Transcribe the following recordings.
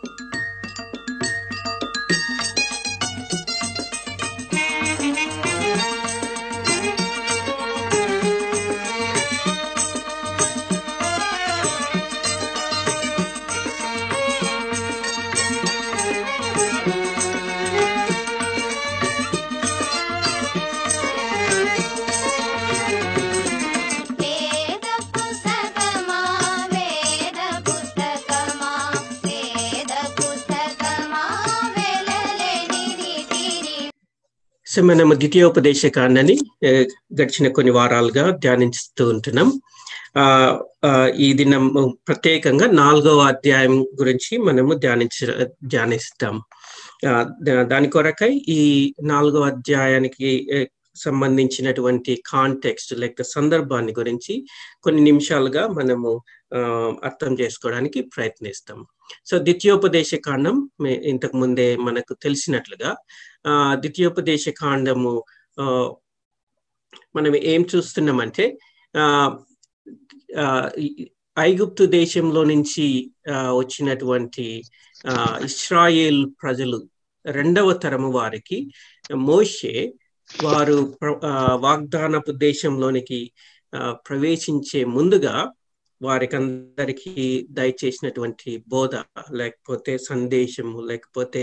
Thank you. మనం ద్వితీయోపదేశ కాండని గడిచిన కొన్ని వారాలుగా ధ్యానిస్తూ ఉంటున్నాం ఆ ఈ దినం ప్రత్యేకంగా నాలుగవ అధ్యాయం గురించి మనము ధ్యానించ ధ్యానిస్తాం దాని కొరకై ఈ నాలుగవ అధ్యాయానికి సంబంధించినటువంటి కాంటెక్స్ట్ లేక సందర్భాన్ని గురించి కొన్ని నిమిషాలుగా మనము అర్థం చేసుకోవడానికి ప్రయత్నిస్తాం సో ద్వితీయోపదేశ కాండం ఇంతకు ముందే మనకు తెలిసినట్లుగా ఆ ద్వితీయోపదేశ కాండము మనం ఏం చూస్తున్నామంటే ఐగుప్తు దేశంలో నుంచి వచ్చినటువంటి ఇస్రాయేల్ ప్రజలు రెండవ తరము వారికి మోషే వారు వాగ్దానపు దేశంలోనికి ప్రవేశించే ముందుగా వారికందరికీ దయచేసినటువంటి బోధ లేకపోతే సందేశము లేకపోతే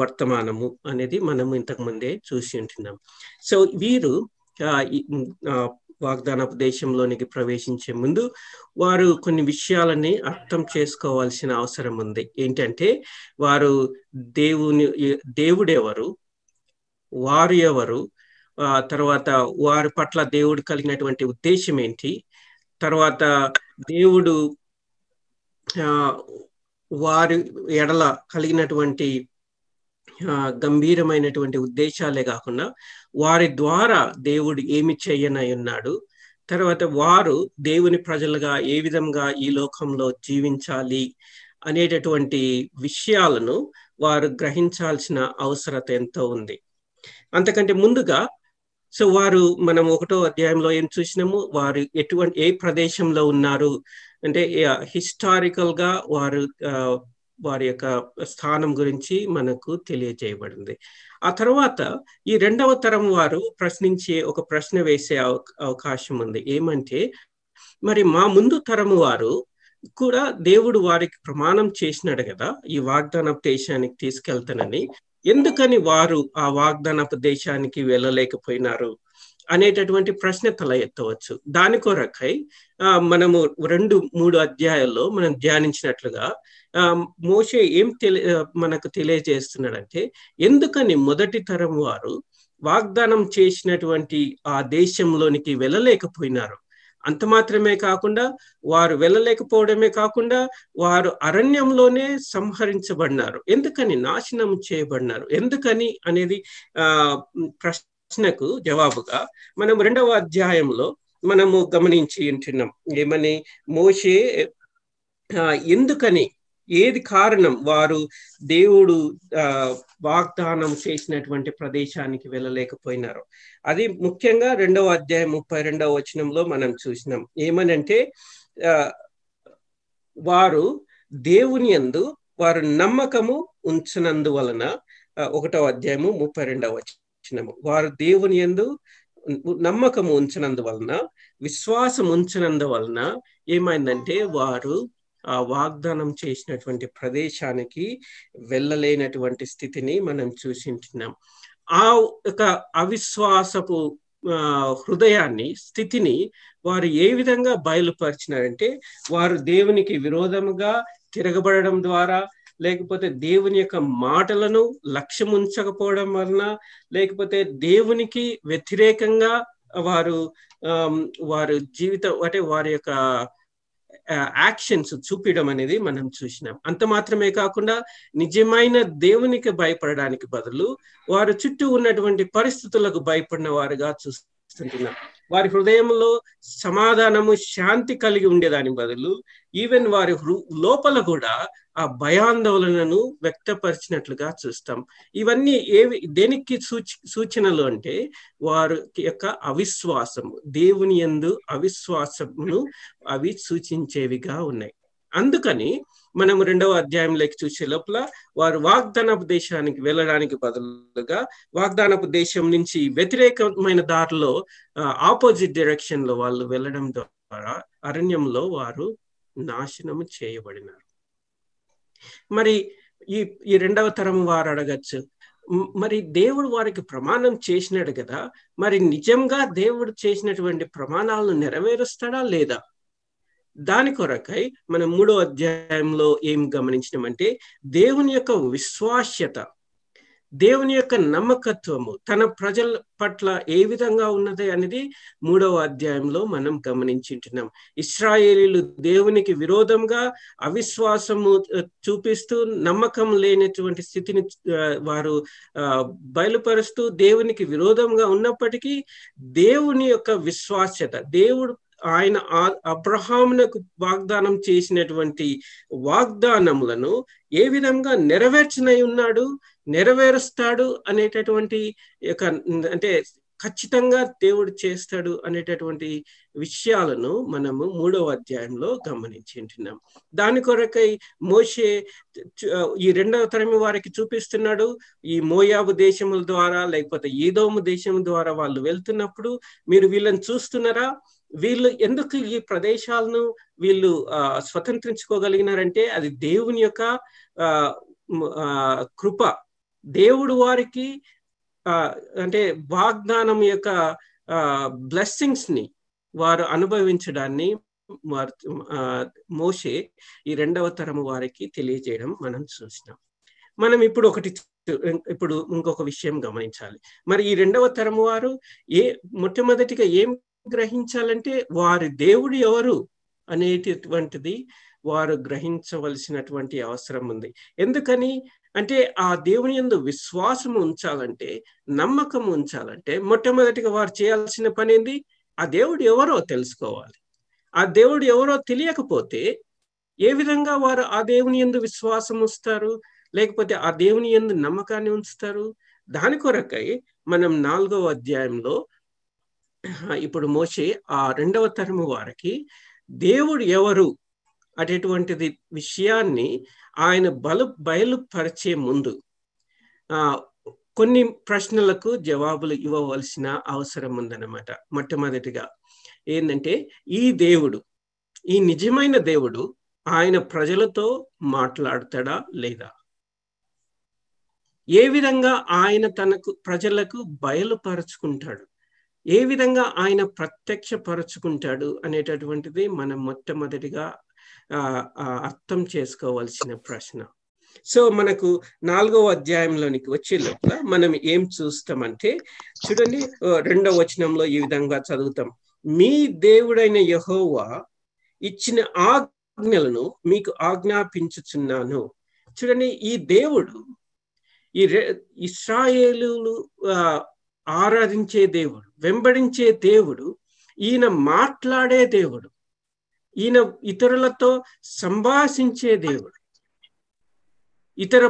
వర్తమానము అనేది మనం ముందే చూసి ఉంటున్నాం సో వీరు వాగ్దానోపదేశంలోనికి ప్రవేశించే ముందు వారు కొన్ని విషయాలని అర్థం చేసుకోవాల్సిన అవసరం ఉంది ఏంటంటే వారు దేవుని దేవుడెవరు వారు ఎవరు తర్వాత వారి పట్ల దేవుడు కలిగినటువంటి ఉద్దేశం ఏంటి తర్వాత దేవుడు వారి ఎడల కలిగినటువంటి గంభీరమైనటువంటి ఉద్దేశాలే కాకుండా వారి ద్వారా దేవుడు ఏమి చేయనై ఉన్నాడు తర్వాత వారు దేవుని ప్రజలుగా ఏ విధంగా ఈ లోకంలో జీవించాలి అనేటటువంటి విషయాలను వారు గ్రహించాల్సిన అవసరత ఎంతో ఉంది అంతకంటే ముందుగా సో వారు మనం ఒకటో అధ్యాయంలో ఏం చూసినాము వారు ఎటువంటి ఏ ప్రదేశంలో ఉన్నారు అంటే హిస్టారికల్ గా వారు వారి యొక్క స్థానం గురించి మనకు తెలియజేయబడింది ఆ తర్వాత ఈ రెండవ తరం వారు ప్రశ్నించే ఒక ప్రశ్న వేసే అవకాశం ఉంది ఏమంటే మరి మా ముందు తరము వారు కూడా దేవుడు వారికి ప్రమాణం చేసినాడు కదా ఈ వాగ్దాన దేశానికి తీసుకెళ్తానని ఎందుకని వారు ఆ వాగ్దాన దేశానికి వెళ్ళలేకపోయినారు అనేటటువంటి ప్రశ్న తల ఎత్తవచ్చు దాని కొరకై మనము రెండు మూడు అధ్యాయాల్లో మనం ధ్యానించినట్లుగా మోసే ఏం తెలి మనకు తెలియజేస్తున్నాడంటే ఎందుకని మొదటి తరం వారు వాగ్దానం చేసినటువంటి ఆ దేశంలోనికి వెళ్ళలేకపోయినారు అంత మాత్రమే కాకుండా వారు వెళ్ళలేకపోవడమే కాకుండా వారు అరణ్యంలోనే సంహరించబడినారు ఎందుకని నాశనం చేయబడినారు ఎందుకని అనేది ఆ ప్రశ్నకు జవాబుగా మనం రెండవ అధ్యాయంలో మనము గమనించి ఉంటున్నాం ఏమని మోషే ఎందుకని ఏది కారణం వారు దేవుడు వాగ్దానం చేసినటువంటి ప్రదేశానికి వెళ్ళలేకపోయినారు అది ముఖ్యంగా రెండవ అధ్యాయం ముప్పై రెండవ వచనంలో మనం చూసినాం ఏమనంటే వారు దేవుని అందు వారు నమ్మకము వలన ఒకటవ అధ్యాయము ముప్పై రెండవ వచనము వారు దేవుని ఎందు నమ్మకము ఉంచినందువలన విశ్వాసం ఉంచినందువలన ఏమైందంటే వారు వాగ్దానం చేసినటువంటి ప్రదేశానికి వెళ్ళలేనటువంటి స్థితిని మనం చూసింటున్నాం ఆ ఒక అవిశ్వాసపు హృదయాన్ని స్థితిని వారు ఏ విధంగా బయలుపరిచినారంటే వారు దేవునికి విరోధముగా తిరగబడడం ద్వారా లేకపోతే దేవుని యొక్క మాటలను లక్ష్యం ఉంచకపోవడం వలన లేకపోతే దేవునికి వ్యతిరేకంగా వారు వారు జీవితం అంటే వారి యొక్క యాక్షన్స్ చూపించడం అనేది మనం చూసినాం అంత మాత్రమే కాకుండా నిజమైన దేవునికి భయపడడానికి బదులు వారు చుట్టూ ఉన్నటువంటి పరిస్థితులకు భయపడిన వారుగా చూస్తుంటున్నాం వారి హృదయంలో సమాధానము శాంతి కలిగి ఉండేదాని బదులు ఈవెన్ వారి లోపల కూడా ఆ భయాందోళనను వ్యక్తపరిచినట్లుగా చూస్తాం ఇవన్నీ ఏవి దేనికి సూచి సూచనలు అంటే వారి యొక్క అవిశ్వాసము దేవుని ఎందు అవిశ్వాసమును అవి సూచించేవిగా ఉన్నాయి అందుకని మనం రెండవ అధ్యాయంలోకి చూసే లోపల వారు వాగ్దానపు దేశానికి వెళ్ళడానికి బదులుగా వాగ్దానపు దేశం నుంచి వ్యతిరేకమైన దారిలో ఆపోజిట్ డైరెక్షన్ లో వాళ్ళు వెళ్ళడం ద్వారా అరణ్యంలో వారు నాశనము చేయబడినారు మరి ఈ ఈ రెండవ తరం వారు అడగచ్చు మరి దేవుడు వారికి ప్రమాణం చేసినాడు కదా మరి నిజంగా దేవుడు చేసినటువంటి ప్రమాణాలను నెరవేరుస్తాడా లేదా దాని కొరకై మనం మూడో అధ్యాయంలో ఏం గమనించినామంటే దేవుని యొక్క విశ్వాస్యత దేవుని యొక్క నమ్మకత్వము తన ప్రజల పట్ల ఏ విధంగా ఉన్నది అనేది మూడవ అధ్యాయంలో మనం గమనించుంటున్నాం ఇస్రాయేలీలు దేవునికి విరోధంగా అవిశ్వాసము చూపిస్తూ నమ్మకం లేనటువంటి స్థితిని వారు బయలుపరుస్తూ దేవునికి విరోధంగా ఉన్నప్పటికీ దేవుని యొక్క విశ్వాస్యత దేవుడు ఆయన అబ్రహామునకు వాగ్దానం చేసినటువంటి వాగ్దానములను ఏ విధంగా నెరవేర్చనై ఉన్నాడు నెరవేరుస్తాడు అనేటటువంటి యొక్క అంటే ఖచ్చితంగా దేవుడు చేస్తాడు అనేటటువంటి విషయాలను మనము మూడవ అధ్యాయంలో గమనించుంటున్నాం దాని కొరకై మోషే ఈ రెండవ తరమి వారికి చూపిస్తున్నాడు ఈ మోయాబు దేశముల ద్వారా లేకపోతే ఈదోము దేశం ద్వారా వాళ్ళు వెళ్తున్నప్పుడు మీరు వీళ్ళని చూస్తున్నారా వీళ్ళు ఎందుకు ఈ ప్రదేశాలను వీళ్ళు స్వతంత్రించుకోగలిగినారంటే అది దేవుని యొక్క కృప దేవుడు వారికి అంటే వాగ్దానం యొక్క బ్లెస్సింగ్స్ ని వారు అనుభవించడాన్ని వారు మోసే ఈ రెండవ తరము వారికి తెలియజేయడం మనం చూసినాం మనం ఇప్పుడు ఒకటి ఇప్పుడు ఇంకొక విషయం గమనించాలి మరి ఈ రెండవ తరం వారు ఏ మొట్టమొదటిగా ఏం గ్రహించాలంటే వారి దేవుడు ఎవరు అనేటటువంటిది వారు గ్రహించవలసినటువంటి అవసరం ఉంది ఎందుకని అంటే ఆ దేవుని ఎందు విశ్వాసం ఉంచాలంటే నమ్మకం ఉంచాలంటే మొట్టమొదటిగా వారు చేయాల్సిన పని ఏంది ఆ దేవుడు ఎవరో తెలుసుకోవాలి ఆ దేవుడు ఎవరో తెలియకపోతే ఏ విధంగా వారు ఆ దేవుని ఎందు విశ్వాసం ఉంచుతారు లేకపోతే ఆ దేవుని ఎందు నమ్మకాన్ని ఉంచుతారు దాని కొరకై మనం నాలుగవ అధ్యాయంలో ఇప్పుడు మోషే ఆ రెండవ తరము వారికి దేవుడు ఎవరు అటువంటిది విషయాన్ని ఆయన బలు బయలుపరిచే ముందు ఆ కొన్ని ప్రశ్నలకు జవాబులు ఇవ్వవలసిన అవసరం ఉందన్నమాట మొట్టమొదటిగా ఏంటంటే ఈ దేవుడు ఈ నిజమైన దేవుడు ఆయన ప్రజలతో మాట్లాడతాడా లేదా ఏ విధంగా ఆయన తనకు ప్రజలకు బయలుపరుచుకుంటాడు ఏ విధంగా ఆయన ప్రత్యక్షపరచుకుంటాడు అనేటటువంటిది మనం మొట్టమొదటిగా అర్థం చేసుకోవాల్సిన ప్రశ్న సో మనకు నాలుగవ అధ్యాయంలోనికి వచ్చే లోపల మనం ఏం చూస్తామంటే చూడండి రెండవ వచనంలో ఈ విధంగా చదువుతాం మీ దేవుడైన యహోవా ఇచ్చిన ఆజ్ఞలను మీకు ఆజ్ఞాపించుచున్నాను చూడండి ఈ దేవుడు ఈ ఇస్రాయేలు ఆరాధించే దేవుడు వెంబడించే దేవుడు ఈయన మాట్లాడే దేవుడు ఈయన ఇతరులతో సంభాషించే దేవుడు ఇతర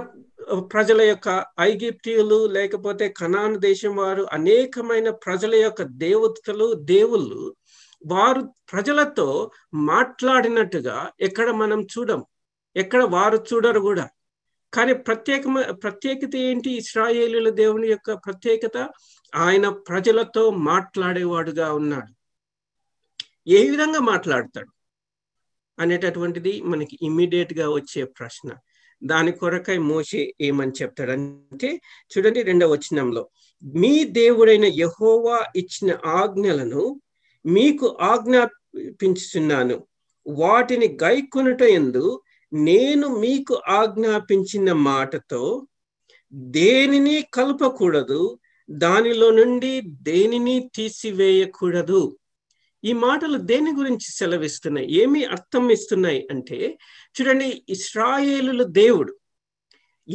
ప్రజల యొక్క ఐగిప్తీయులు లేకపోతే కనాన్ దేశం వారు అనేకమైన ప్రజల యొక్క దేవతలు దేవుళ్ళు వారు ప్రజలతో మాట్లాడినట్టుగా ఎక్కడ మనం చూడం ఎక్కడ వారు చూడరు కూడా కానీ ప్రత్యేకమ ప్రత్యేకత ఏంటి ఇస్రాయేలీల దేవుని యొక్క ప్రత్యేకత ఆయన ప్రజలతో మాట్లాడేవాడుగా ఉన్నాడు ఏ విధంగా మాట్లాడతాడు అనేటటువంటిది మనకి ఇమ్మీడియట్ గా వచ్చే ప్రశ్న దాని కొరకై మోసే ఏమని చెప్తాడంటే చూడండి రెండవ వచనంలో మీ దేవుడైన యహోవా ఇచ్చిన ఆజ్ఞలను మీకు ఆజ్ఞాపించుతున్నాను వాటిని గైకొనుట ఎందు నేను మీకు ఆజ్ఞాపించిన మాటతో దేనిని కలపకూడదు దానిలో నుండి దేనిని తీసివేయకూడదు ఈ మాటలు దేని గురించి సెలవిస్తున్నాయి ఏమి అర్థం ఇస్తున్నాయి అంటే చూడండి ఇస్రాయేలు దేవుడు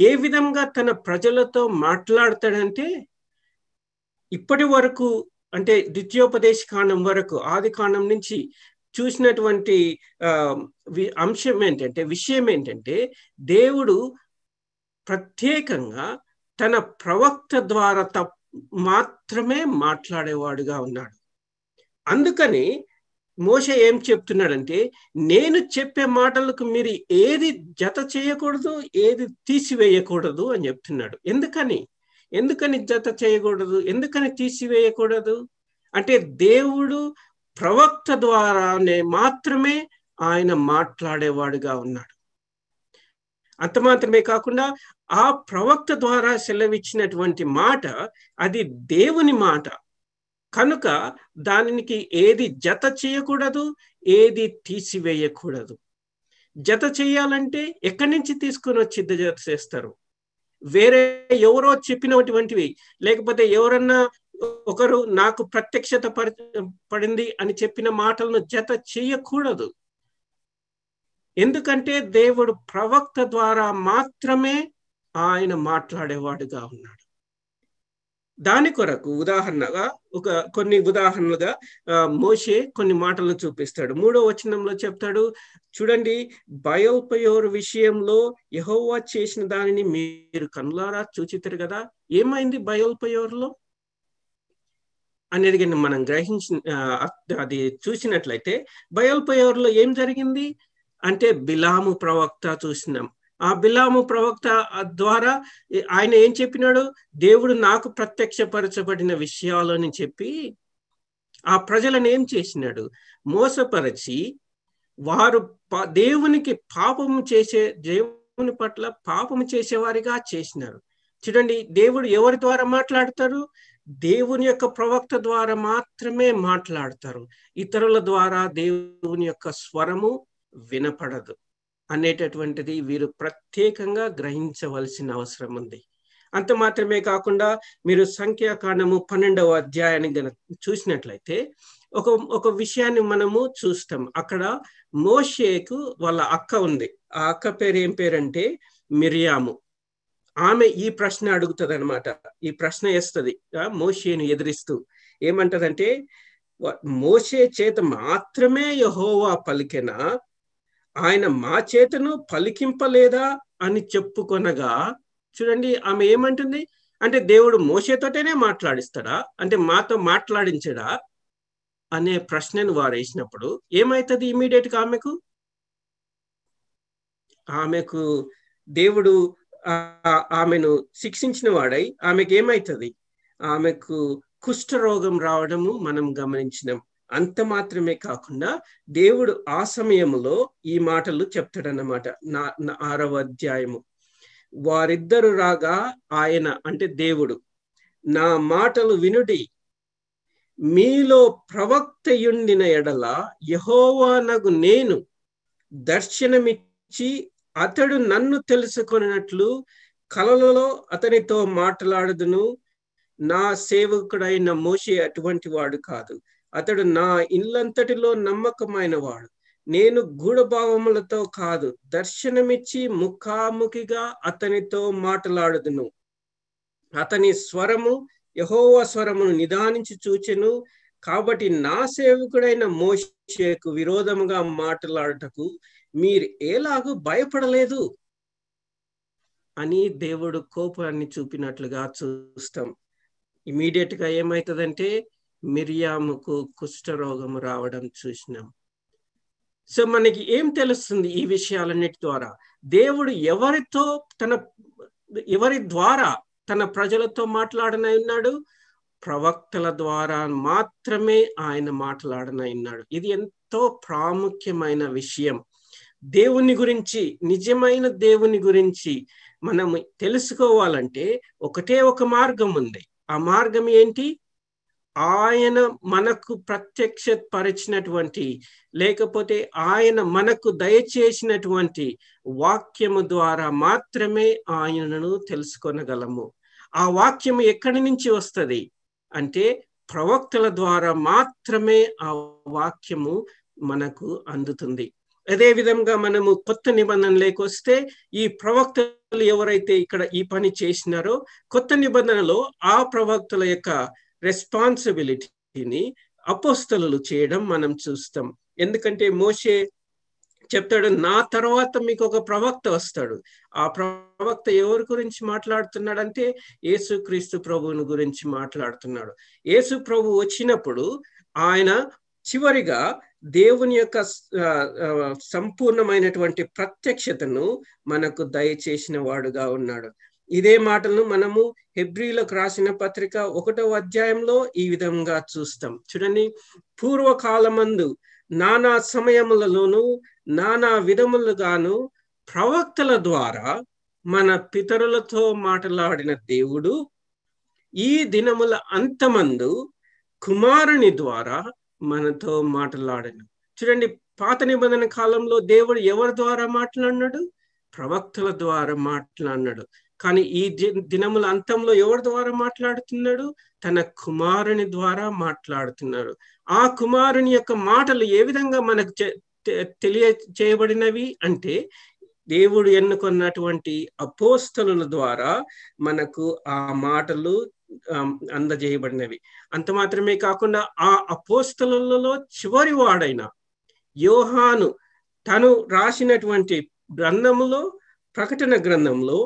ఏ విధంగా తన ప్రజలతో మాట్లాడతాడంటే ఇప్పటి వరకు అంటే ద్వితీయోపదేశ కాండం వరకు ఆది కాండం నుంచి చూసినటువంటి అంశం ఏంటంటే విషయం ఏంటంటే దేవుడు ప్రత్యేకంగా తన ప్రవక్త ద్వారా తప్ప మాత్రమే మాట్లాడేవాడుగా ఉన్నాడు అందుకని మోష ఏం చెప్తున్నాడంటే నేను చెప్పే మాటలకు మీరు ఏది జత చేయకూడదు ఏది తీసివేయకూడదు అని చెప్తున్నాడు ఎందుకని ఎందుకని జత చేయకూడదు ఎందుకని తీసివేయకూడదు అంటే దేవుడు ప్రవక్త ద్వారానే మాత్రమే ఆయన మాట్లాడేవాడుగా ఉన్నాడు అంత మాత్రమే కాకుండా ఆ ప్రవక్త ద్వారా సెలవిచ్చినటువంటి మాట అది దేవుని మాట కనుక దానికి ఏది జత చేయకూడదు ఏది తీసివేయకూడదు జత చేయాలంటే ఎక్కడి నుంచి తీసుకుని వచ్చి జత చేస్తారు వేరే ఎవరో చెప్పినటువంటివి లేకపోతే ఎవరన్నా ఒకరు నాకు ప్రత్యక్షత పడింది అని చెప్పిన మాటలను జత చేయకూడదు ఎందుకంటే దేవుడు ప్రవక్త ద్వారా మాత్రమే ఆయన మాట్లాడేవాడుగా ఉన్నాడు దాని కొరకు ఉదాహరణగా ఒక కొన్ని ఉదాహరణలుగా మోషే కొన్ని మాటలను చూపిస్తాడు మూడో వచనంలో చెప్తాడు చూడండి బయోపయోర్ విషయంలో యహోవా చేసిన దానిని మీరు కనులారా చూచితారు కదా ఏమైంది బయోల్పయోర్లో అనేది మనం గ్రహించి అది చూసినట్లయితే బయోల్పయోర్లో ఏం జరిగింది అంటే బిలాము ప్రవక్త చూసినాం ఆ బిలాము ప్రవక్త ద్వారా ఆయన ఏం చెప్పినాడు దేవుడు నాకు ప్రత్యక్షపరచబడిన విషయాలు అని చెప్పి ఆ ప్రజలను ఏం చేసినాడు మోసపరచి వారు దేవునికి పాపము చేసే దేవుని పట్ల పాపము చేసేవారిగా చేసినారు చూడండి దేవుడు ఎవరి ద్వారా మాట్లాడతారు దేవుని యొక్క ప్రవక్త ద్వారా మాత్రమే మాట్లాడతారు ఇతరుల ద్వారా దేవుని యొక్క స్వరము వినపడదు అనేటటువంటిది వీరు ప్రత్యేకంగా గ్రహించవలసిన అవసరం ఉంది అంత మాత్రమే కాకుండా మీరు సంఖ్యాకాండము పన్నెండవ అధ్యాయాన్ని గనక చూసినట్లయితే ఒక ఒక విషయాన్ని మనము చూస్తాం అక్కడ మోషేకు వాళ్ళ అక్క ఉంది ఆ అక్క పేరు ఏం పేరంటే మిరియాము ఆమె ఈ ప్రశ్న అడుగుతుంది అనమాట ఈ ప్రశ్న వేస్తుంది మోషేను ఎదిరిస్తూ ఏమంటదంటే మోషే చేత మాత్రమే యహోవా పలికెనా ఆయన మా చేతను పలికింపలేదా అని చెప్పుకొనగా చూడండి ఆమె ఏమంటుంది అంటే దేవుడు మోసేతోటనే మాట్లాడిస్తాడా అంటే మాతో మాట్లాడించడా అనే ప్రశ్నను వారు వేసినప్పుడు ఏమైతుంది ఇమీడియట్గా ఆమెకు ఆమెకు దేవుడు ఆమెను శిక్షించిన వాడై ఆమెకు ఏమైతుంది ఆమెకు కుష్ఠరోగం రావడము మనం గమనించినాం అంత మాత్రమే కాకుండా దేవుడు ఆ సమయంలో ఈ మాటలు చెప్తాడన్నమాట నా ఆరవ అధ్యాయము వారిద్దరు రాగా ఆయన అంటే దేవుడు నా మాటలు వినుడి మీలో ప్రవక్తయుండిన ఎడల యహోవానగు నేను దర్శనమిచ్చి అతడు నన్ను తెలుసుకున్నట్లు కలలలో అతనితో మాట్లాడదును నా సేవకుడైన మోషే అటువంటి వాడు కాదు అతడు నా ఇల్లంతటిలో నమ్మకమైన వాడు నేను గూఢభావములతో కాదు దర్శనమిచ్చి ముఖాముఖిగా అతనితో మాట్లాడుదును అతని స్వరము యహోవ స్వరమును నిదానించి చూచెను కాబట్టి నా సేవకుడైన మోషేకు విరోధముగా మాట్లాడటకు మీరు ఎలాగూ భయపడలేదు అని దేవుడు కోపాన్ని చూపినట్లుగా చూస్తాం ఇమీడియట్ గా ఏమవుతుందంటే మిరియాముకు కుష్ఠరోగము రావడం చూసినాం సో మనకి ఏం తెలుస్తుంది ఈ విషయాలన్నిటి ద్వారా దేవుడు ఎవరితో తన ఎవరి ద్వారా తన ప్రజలతో మాట్లాడనై ఉన్నాడు ప్రవక్తల ద్వారా మాత్రమే ఆయన మాట్లాడనై ఉన్నాడు ఇది ఎంతో ప్రాముఖ్యమైన విషయం దేవుని గురించి నిజమైన దేవుని గురించి మనము తెలుసుకోవాలంటే ఒకటే ఒక మార్గం ఉంది ఆ మార్గం ఏంటి ఆయన మనకు ప్రత్యక్ష పరిచినటువంటి లేకపోతే ఆయన మనకు దయచేసినటువంటి వాక్యము ద్వారా మాత్రమే ఆయనను తెలుసుకొనగలము ఆ వాక్యం ఎక్కడి నుంచి వస్తుంది అంటే ప్రవక్తల ద్వారా మాత్రమే ఆ వాక్యము మనకు అందుతుంది అదే విధంగా మనము కొత్త నిబంధనలోకి వస్తే ఈ ప్రవక్తలు ఎవరైతే ఇక్కడ ఈ పని చేసినారో కొత్త నిబంధనలో ఆ ప్రవక్తల యొక్క రెస్పాన్సిబిలిటీని అపోస్తలు చేయడం మనం చూస్తాం ఎందుకంటే మోషే చెప్తాడు నా తర్వాత మీకు ఒక ప్రవక్త వస్తాడు ఆ ప్రవక్త ఎవరి గురించి మాట్లాడుతున్నాడు అంటే యేసు క్రీస్తు ప్రభువుని గురించి మాట్లాడుతున్నాడు యేసు ప్రభు వచ్చినప్పుడు ఆయన చివరిగా దేవుని యొక్క సంపూర్ణమైనటువంటి ప్రత్యక్షతను మనకు దయచేసిన వాడుగా ఉన్నాడు ఇదే మాటలను మనము హెబ్రిలకు రాసిన పత్రిక ఒకటో అధ్యాయంలో ఈ విధంగా చూస్తాం చూడండి పూర్వకాలమందు నానా సమయములలోనూ నానా విధములుగాను ప్రవక్తల ద్వారా మన పితరులతో మాట్లాడిన దేవుడు ఈ దినముల అంతమందు కుమారుని ద్వారా మనతో మాట్లాడను చూడండి పాత నిబంధన కాలంలో దేవుడు ఎవరి ద్వారా మాట్లాడినాడు ప్రవక్తల ద్వారా మాట్లాడినాడు కానీ ఈ దినముల అంతంలో ఎవరి ద్వారా మాట్లాడుతున్నాడు తన కుమారుని ద్వారా మాట్లాడుతున్నాడు ఆ కుమారుని యొక్క మాటలు ఏ విధంగా మనకు తెలియ చేయబడినవి అంటే దేవుడు ఎన్నుకున్నటువంటి అపోస్తలుల ద్వారా మనకు ఆ మాటలు అందజేయబడినవి అంత మాత్రమే కాకుండా ఆ అపోస్తలలో చివరి వాడైన యోహాను తను రాసినటువంటి గ్రంథంలో ప్రకటన గ్రంథంలో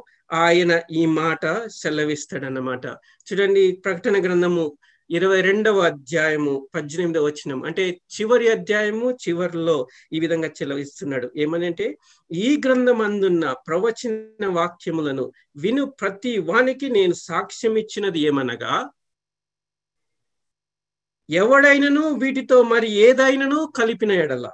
ఆయన ఈ మాట సెలవిస్తాడన్నమాట చూడండి ప్రకటన గ్రంథము ఇరవై రెండవ అధ్యాయము పద్దెనిమిదవ వచనం అంటే చివరి అధ్యాయము చివరిలో ఈ విధంగా చెలవిస్తున్నాడు ఏమనంటే ఈ గ్రంథం అందున్న ప్రవచన వాక్యములను విను ప్రతి వానికి నేను సాక్ష్యం ఇచ్చినది ఏమనగా ఎవడైనను వీటితో మరి ఏదైనను కలిపిన ఎడల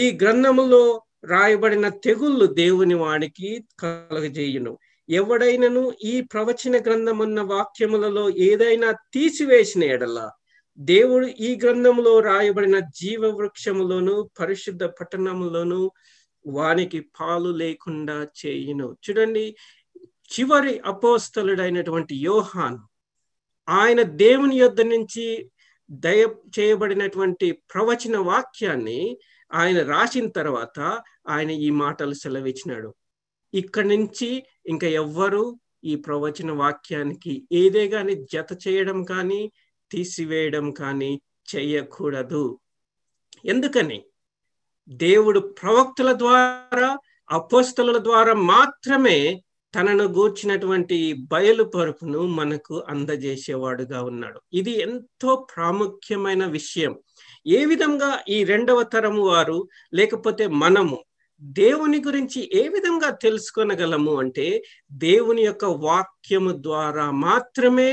ఈ గ్రంథములో రాయబడిన తెగుళ్ళు దేవుని వాడికి కలగజేయును ఎవడైనను ఈ ప్రవచన గ్రంథమున్న వాక్యములలో ఏదైనా తీసివేసిన ఎడల దేవుడు ఈ గ్రంథములో రాయబడిన జీవ వృక్షములోను పరిశుద్ధ పట్టణములోను వానికి పాలు లేకుండా చేయును చూడండి చివరి అపోస్తలుడైనటువంటి యోహాన్ ఆయన దేవుని యొద్ధ నుంచి దయ చేయబడినటువంటి ప్రవచన వాక్యాన్ని ఆయన రాసిన తర్వాత ఆయన ఈ మాటలు సెలవిచ్చినాడు ఇక్కడి నుంచి ఇంకా ఎవ్వరు ఈ ప్రవచన వాక్యానికి ఏదే గాని జత చేయడం కానీ తీసివేయడం కానీ చేయకూడదు ఎందుకని దేవుడు ప్రవక్తుల ద్వారా అపోస్తల ద్వారా మాత్రమే తనను గూర్చినటువంటి బయలుపరుపును మనకు అందజేసేవాడుగా ఉన్నాడు ఇది ఎంతో ప్రాముఖ్యమైన విషయం ఏ విధంగా ఈ రెండవ తరము వారు లేకపోతే మనము దేవుని గురించి ఏ విధంగా తెలుసుకొనగలము అంటే దేవుని యొక్క వాక్యము ద్వారా మాత్రమే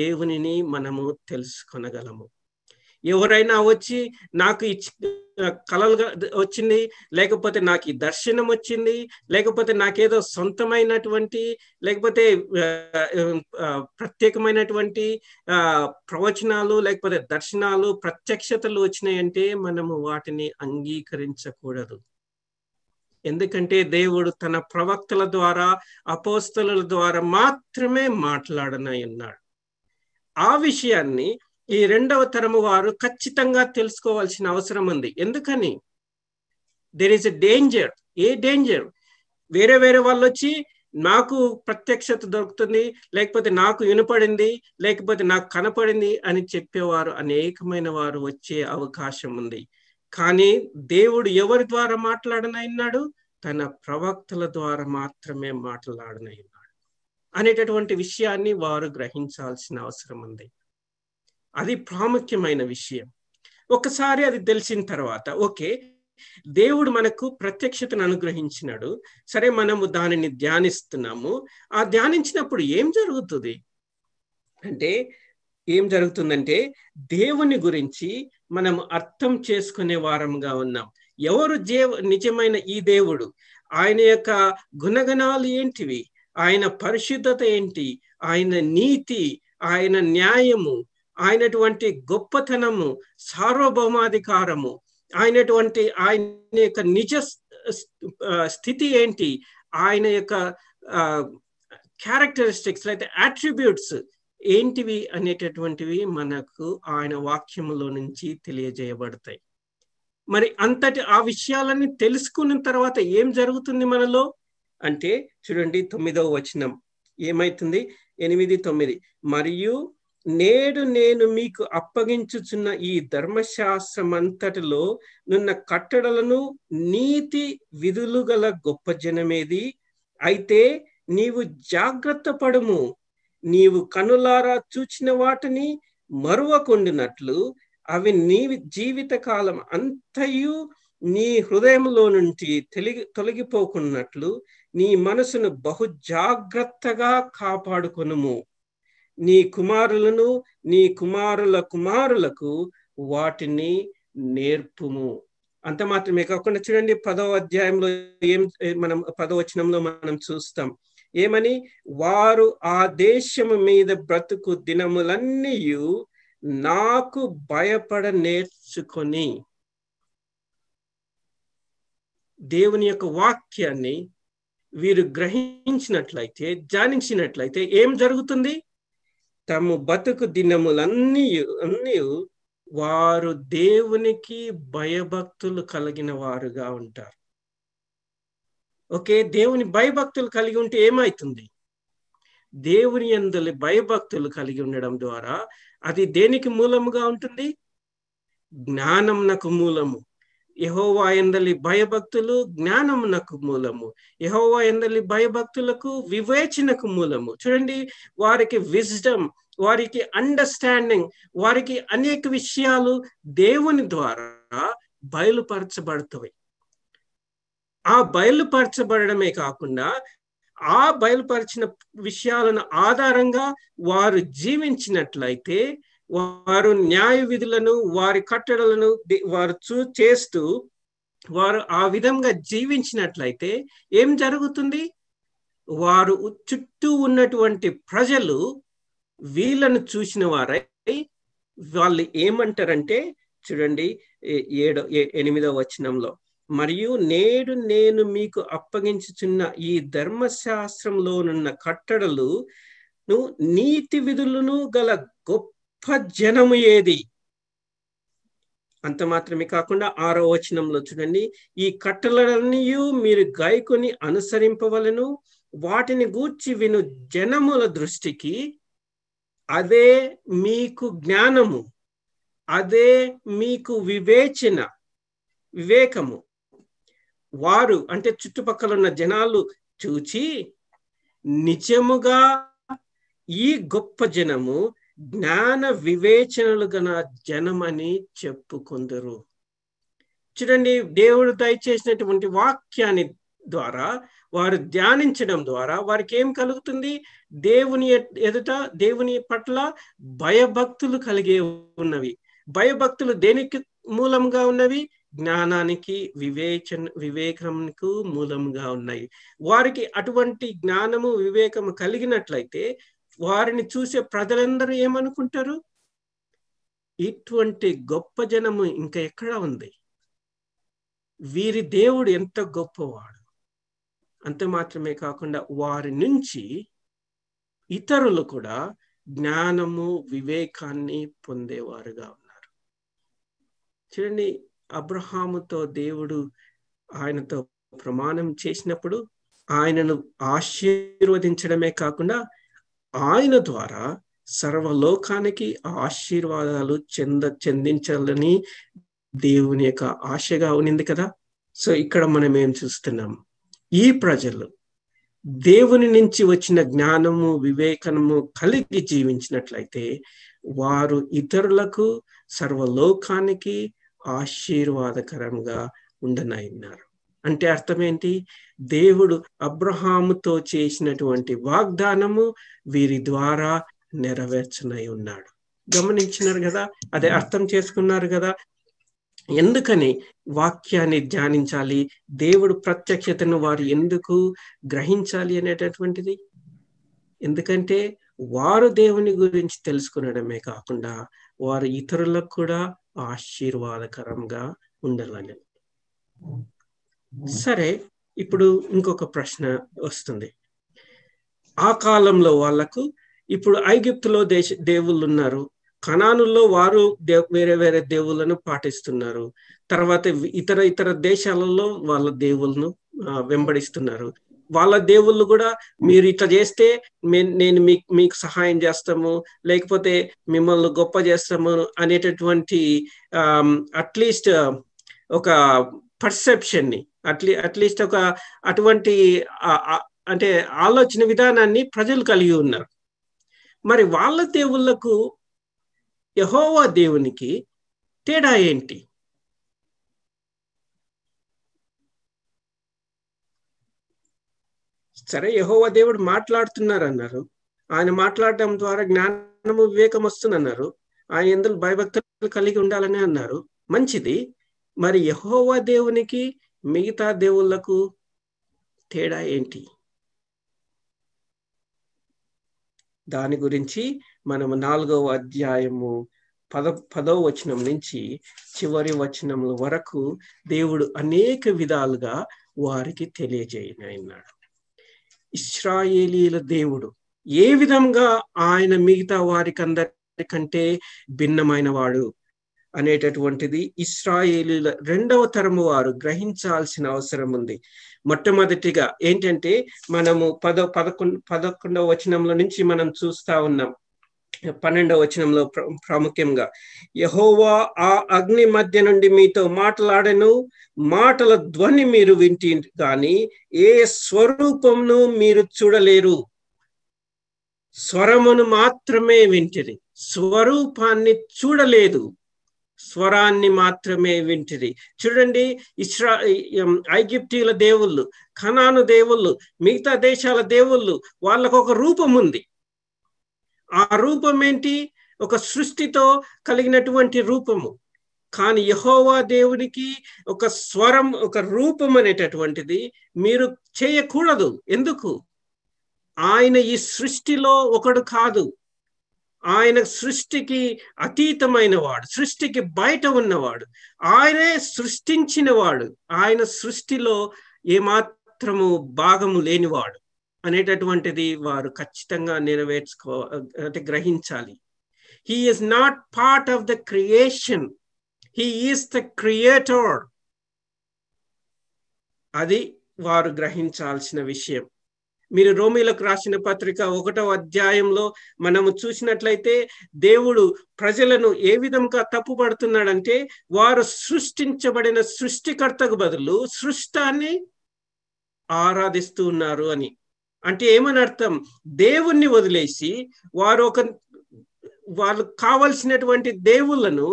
దేవునిని మనము తెలుసుకొనగలము ఎవరైనా వచ్చి నాకు కళలు వచ్చింది లేకపోతే నాకు ఈ దర్శనం వచ్చింది లేకపోతే నాకేదో సొంతమైనటువంటి లేకపోతే ప్రత్యేకమైనటువంటి ప్రవచనాలు లేకపోతే దర్శనాలు ప్రత్యక్షతలు వచ్చినాయంటే మనము వాటిని అంగీకరించకూడదు ఎందుకంటే దేవుడు తన ప్రవక్తల ద్వారా అపోస్తల ద్వారా మాత్రమే మాట్లాడనయన్నాడు ఆ విషయాన్ని ఈ రెండవ తరము వారు ఖచ్చితంగా తెలుసుకోవాల్సిన అవసరం ఉంది ఎందుకని there is a danger a danger వేరే వేరే వాళ్ళు వచ్చి నాకు ప్రత్యక్షత దొరుకుతుంది లేకపోతే నాకు వినపడింది లేకపోతే నాకు కనపడింది అని చెప్పేవారు అనేకమైన వారు వచ్చే అవకాశం ఉంది కానీ దేవుడు ఎవరి ద్వారా మాట్లాడనైనాడు తన ప్రవక్తల ద్వారా మాత్రమే మాట్లాడనైనాడు అనేటటువంటి విషయాన్ని వారు గ్రహించాల్సిన అవసరం ఉంది అది ప్రాముఖ్యమైన విషయం ఒకసారి అది తెలిసిన తర్వాత ఓకే దేవుడు మనకు ప్రత్యక్షతను అనుగ్రహించినాడు సరే మనము దానిని ధ్యానిస్తున్నాము ఆ ధ్యానించినప్పుడు ఏం జరుగుతుంది అంటే ఏం జరుగుతుందంటే దేవుని గురించి మనం అర్థం చేసుకునే వారంగా ఉన్నాం ఎవరు దేవ నిజమైన ఈ దేవుడు ఆయన యొక్క గుణగణాలు ఏంటివి ఆయన పరిశుద్ధత ఏంటి ఆయన నీతి ఆయన న్యాయము ఆయనటువంటి గొప్పతనము సార్వభౌమాధికారము ఆయనటువంటి ఆయన యొక్క నిజ స్థితి ఏంటి ఆయన యొక్క క్యారెక్టరిస్టిక్స్ లేదా అట్రిబ్యూట్స్ ఏంటివి అనేటటువంటివి మనకు ఆయన వాక్యములో నుంచి తెలియజేయబడతాయి మరి అంతటి ఆ విషయాలన్నీ తెలుసుకున్న తర్వాత ఏం జరుగుతుంది మనలో అంటే చూడండి తొమ్మిదవ వచనం ఏమైతుంది ఎనిమిది తొమ్మిది మరియు నేడు నేను మీకు అప్పగించుచున్న ఈ ధర్మశాస్త్రమంతటిలో నున్న కట్టడలను నీతి విధులు గల గొప్ప జనమేది అయితే నీవు జాగ్రత్త పడము నీవు కనులారా చూచిన వాటిని మరువకుండినట్లు అవి నీ జీవితకాలం అంతయు నీ హృదయంలో నుండి తెలిగి తొలగిపోకున్నట్లు నీ మనసును బహు జాగ్రత్తగా కాపాడుకొనుము నీ కుమారులను నీ కుమారుల కుమారులకు వాటిని నేర్పుము అంత మాత్రమే కాకుండా చూడండి పదో అధ్యాయంలో ఏం మనం వచనంలో మనం చూస్తాం ఏమని వారు ఆ దేశము మీద బ్రతుకు దినములన్నీ నాకు భయపడ నేర్చుకొని దేవుని యొక్క వాక్యాన్ని వీరు గ్రహించినట్లయితే ధ్యానించినట్లయితే ఏం జరుగుతుంది తమ బతుకు దినములన్నీ అన్నీ వారు దేవునికి భయభక్తులు కలిగిన వారుగా ఉంటారు ఓకే దేవుని భయభక్తులు కలిగి ఉంటే ఏమవుతుంది దేవుని అందరి భయభక్తులు కలిగి ఉండడం ద్వారా అది దేనికి మూలముగా ఉంటుంది జ్ఞానం నాకు మూలము యహోవా ఎందలి భయభక్తులు జ్ఞానమునకు మూలము యహోవా ఎందలి భయభక్తులకు వివేచనకు మూలము చూడండి వారికి విజ్డమ్ వారికి అండర్స్టాండింగ్ వారికి అనేక విషయాలు దేవుని ద్వారా బయలుపరచబడతాయి ఆ బయలుపరచబడమే కాకుండా ఆ బయలుపరిచిన విషయాలను ఆధారంగా వారు జీవించినట్లయితే వారు న్యాయ విధులను వారి కట్టడలను వారు చూ చేస్తూ వారు ఆ విధంగా జీవించినట్లయితే ఏం జరుగుతుంది వారు చుట్టూ ఉన్నటువంటి ప్రజలు వీళ్ళను చూసిన వారై వాళ్ళు ఏమంటారంటే చూడండి ఏడో ఎనిమిదో వచనంలో మరియు నేడు నేను మీకు అప్పగించుచున్న ఈ ధర్మశాస్త్రంలోనున్న కట్టడలు నీతి విధులను గల గొప్ప జనము ఏది అంత మాత్రమే కాకుండా ఆరో వచనంలో చూడండి ఈ కట్టలన్నీ మీరు గాయకుని అనుసరింపవలను వాటిని గూర్చి విను జనముల దృష్టికి అదే మీకు జ్ఞానము అదే మీకు వివేచన వివేకము వారు అంటే చుట్టుపక్కల ఉన్న జనాలు చూచి నిజముగా ఈ గొప్ప జనము జ్ఞాన వివేచనలు గన జనమని చెప్పుకుందరు చూడండి దేవుడు దయచేసినటువంటి వాక్యాన్ని ద్వారా వారు ధ్యానించడం ద్వారా వారికి ఏం కలుగుతుంది దేవుని ఎదుట దేవుని పట్ల భయభక్తులు కలిగే ఉన్నవి భయభక్తులు దేనికి మూలంగా ఉన్నవి జ్ఞానానికి వివేచన వివేకంకు మూలంగా ఉన్నాయి వారికి అటువంటి జ్ఞానము వివేకము కలిగినట్లయితే వారిని చూసే ప్రజలందరూ ఏమనుకుంటారు ఇటువంటి గొప్ప జనము ఇంకా ఎక్కడ ఉంది వీరి దేవుడు ఎంత గొప్పవాడు అంత మాత్రమే కాకుండా వారి నుంచి ఇతరులు కూడా జ్ఞానము వివేకాన్ని పొందేవారుగా ఉన్నారు చూడండి అబ్రహాముతో దేవుడు ఆయనతో ప్రమాణం చేసినప్పుడు ఆయనను ఆశీర్వదించడమే కాకుండా ఆయన ద్వారా సర్వలోకానికి ఆశీర్వాదాలు చెంద చెందించాలని దేవుని యొక్క ఆశగా ఉనింది కదా సో ఇక్కడ మనం ఏం చూస్తున్నాం ఈ ప్రజలు దేవుని నుంచి వచ్చిన జ్ఞానము వివేకనము కలిగి జీవించినట్లయితే వారు ఇతరులకు సర్వలోకానికి ఆశీర్వాదకరంగా ఉండనన్నారు అంటే అర్థమేంటి దేవుడు అబ్రహాముతో చేసినటువంటి వాగ్దానము వీరి ద్వారా నెరవేర్చనై ఉన్నాడు గమనించినారు కదా అదే అర్థం చేసుకున్నారు కదా ఎందుకని వాక్యాన్ని ధ్యానించాలి దేవుడు ప్రత్యక్షతను వారు ఎందుకు గ్రహించాలి అనేటటువంటిది ఎందుకంటే వారు దేవుని గురించి తెలుసుకునడమే కాకుండా వారు ఇతరులకు కూడా ఆశీర్వాదకరంగా ఉండాలని సరే ఇప్పుడు ఇంకొక ప్రశ్న వస్తుంది ఆ కాలంలో వాళ్లకు ఇప్పుడు ఐగిప్తులో దేశ దేవుళ్ళు ఉన్నారు కణానుల్లో వారు దే వేరే వేరే దేవుళ్ళను పాటిస్తున్నారు తర్వాత ఇతర ఇతర దేశాలలో వాళ్ళ దేవుళ్ళను వెంబడిస్తున్నారు వాళ్ళ దేవుళ్ళు కూడా మీరు ఇట్లా చేస్తే నేను మీకు మీకు సహాయం చేస్తాము లేకపోతే మిమ్మల్ని గొప్ప చేస్తాము అనేటటువంటి అట్లీస్ట్ ఒక పర్సెప్షన్ని అట్లీ అట్లీస్ట్ ఒక అటువంటి అంటే ఆలోచన విధానాన్ని ప్రజలు కలిగి ఉన్నారు మరి వాళ్ళ దేవుళ్లకు యహోవా దేవునికి తేడా ఏంటి సరే యహోవా దేవుడు మాట్లాడుతున్నారు అన్నారు ఆయన మాట్లాడటం ద్వారా జ్ఞానము వివేకం వస్తుందన్నారు ఆయన ఎందులో భయభక్తులు కలిగి ఉండాలని అన్నారు మంచిది మరి యహోవా దేవునికి మిగతా దేవుళ్లకు తేడా ఏంటి దాని గురించి మనం నాలుగవ అధ్యాయము పద పదవ వచనం నుంచి చివరి వచనముల వరకు దేవుడు అనేక విధాలుగా వారికి తెలియజేయనన్నాడు ఇస్రాయేలీల దేవుడు ఏ విధంగా ఆయన మిగతా కంటే భిన్నమైన వాడు అనేటటువంటిది ఇస్రాయేలీ రెండవ తరము వారు గ్రహించాల్సిన అవసరం ఉంది మొట్టమొదటిగా ఏంటంటే మనము పద పదకొండు పదకొండవ వచనంలో నుంచి మనం చూస్తా ఉన్నాం పన్నెండవ వచనంలో ప్రాముఖ్యంగా యహోవా ఆ అగ్ని మధ్య నుండి మీతో మాట్లాడను మాటల ధ్వని మీరు వింటి కానీ ఏ స్వరూపమును మీరు చూడలేరు స్వరమును మాత్రమే వింటిరి స్వరూపాన్ని చూడలేదు స్వరాన్ని మాత్రమే వింటిది చూడండి ఇస్రా ఐగిప్టీల దేవుళ్ళు ఖనాను దేవుళ్ళు మిగతా దేశాల దేవుళ్ళు వాళ్ళకు ఒక రూపం ఉంది ఆ రూపం ఏంటి ఒక సృష్టితో కలిగినటువంటి రూపము కానీ యహోవా దేవునికి ఒక స్వరం ఒక రూపం అనేటటువంటిది మీరు చేయకూడదు ఎందుకు ఆయన ఈ సృష్టిలో ఒకడు కాదు ఆయన సృష్టికి అతీతమైన వాడు సృష్టికి బయట ఉన్నవాడు ఆయనే సృష్టించినవాడు ఆయన సృష్టిలో ఏమాత్రము భాగము లేనివాడు అనేటటువంటిది వారు ఖచ్చితంగా నెరవేర్చుకో అంటే గ్రహించాలి he is not part of the creation he is the creator అది వారు గ్రహించాల్సిన విషయం మీరు రోమిలకు రాసిన పత్రిక ఒకటో అధ్యాయంలో మనము చూసినట్లయితే దేవుడు ప్రజలను ఏ విధంగా తప్పుపడుతున్నాడంటే వారు సృష్టించబడిన సృష్టికర్తకు బదులు సృష్టాన్ని ఆరాధిస్తూ ఉన్నారు అని అంటే ఏమని అర్థం దేవుణ్ణి వదిలేసి వారు ఒక వాళ్ళు కావలసినటువంటి దేవుళ్ళను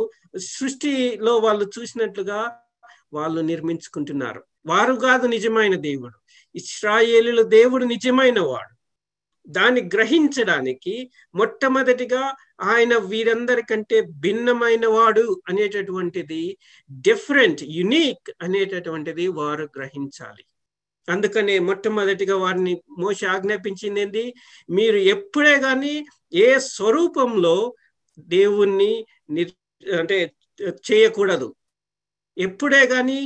సృష్టిలో వాళ్ళు చూసినట్లుగా వాళ్ళు నిర్మించుకుంటున్నారు వారు కాదు నిజమైన దేవుడు ఇస్రాయేలీల దేవుడు నిజమైన వాడు దాన్ని గ్రహించడానికి మొట్టమొదటిగా ఆయన వీరందరికంటే భిన్నమైన వాడు అనేటటువంటిది డిఫరెంట్ యునీక్ అనేటటువంటిది వారు గ్రహించాలి అందుకనే మొట్టమొదటిగా వారిని మోస ఆజ్ఞాపించింది ఏంటి మీరు ఎప్పుడే కానీ ఏ స్వరూపంలో దేవుణ్ణి అంటే చేయకూడదు ఎప్పుడే కానీ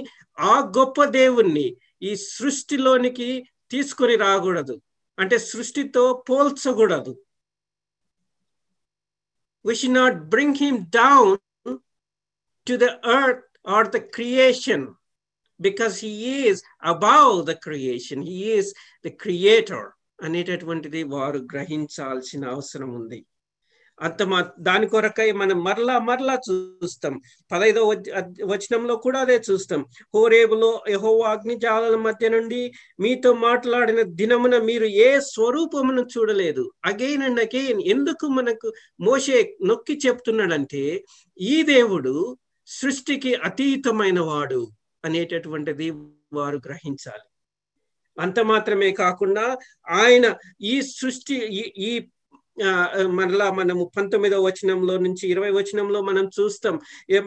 ఆ గొప్ప దేవుణ్ణి ఈ సృష్టిలోనికి తీసుకొని రాకూడదు అంటే సృష్టితో పోల్చకూడదు విషి not bring him down to the earth or the creation because is above the creation is the creator అనేటటువంటిది వారు గ్రహించాల్సిన అవసరం ఉంది అంత దాని కొరకై మనం మరలా మరలా చూస్తాం పదైదో వచనంలో కూడా అదే చూస్తాం హోరేబులో యహో అగ్నిజాలల మధ్య నుండి మీతో మాట్లాడిన దినమున మీరు ఏ స్వరూపమును చూడలేదు అగైన్ అండ్ అగైన్ ఎందుకు మనకు మోషే నొక్కి చెప్తున్నాడంటే ఈ దేవుడు సృష్టికి అతీతమైన వాడు అనేటటువంటిది వారు గ్రహించాలి అంత మాత్రమే కాకుండా ఆయన ఈ సృష్టి ఈ మరలా మనము పంతొమ్మిదవ వచనంలో నుంచి ఇరవై వచనంలో మనం చూస్తాం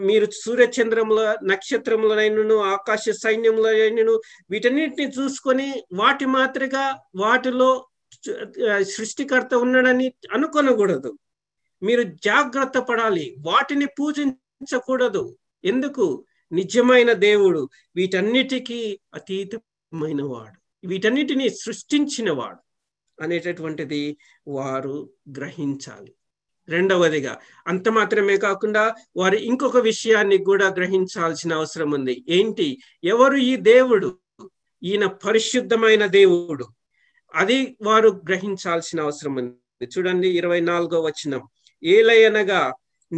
మీరు సూర్యచంద్రముల నక్షత్రములైనను ఆకాశ సైన్యములైనను వీటన్నిటిని చూసుకొని వాటి మాత్రగా వాటిలో సృష్టికర్త ఉన్నాడని అనుకోనకూడదు మీరు జాగ్రత్త పడాలి వాటిని పూజించకూడదు ఎందుకు నిజమైన దేవుడు వీటన్నిటికీ అతీతమైన వాడు వీటన్నిటిని సృష్టించినవాడు అనేటటువంటిది వారు గ్రహించాలి రెండవదిగా అంత మాత్రమే కాకుండా వారు ఇంకొక విషయాన్ని కూడా గ్రహించాల్సిన అవసరం ఉంది ఏంటి ఎవరు ఈ దేవుడు ఈయన పరిశుద్ధమైన దేవుడు అది వారు గ్రహించాల్సిన అవసరం ఉంది చూడండి ఇరవై నాలుగో వచనం ఏలయనగా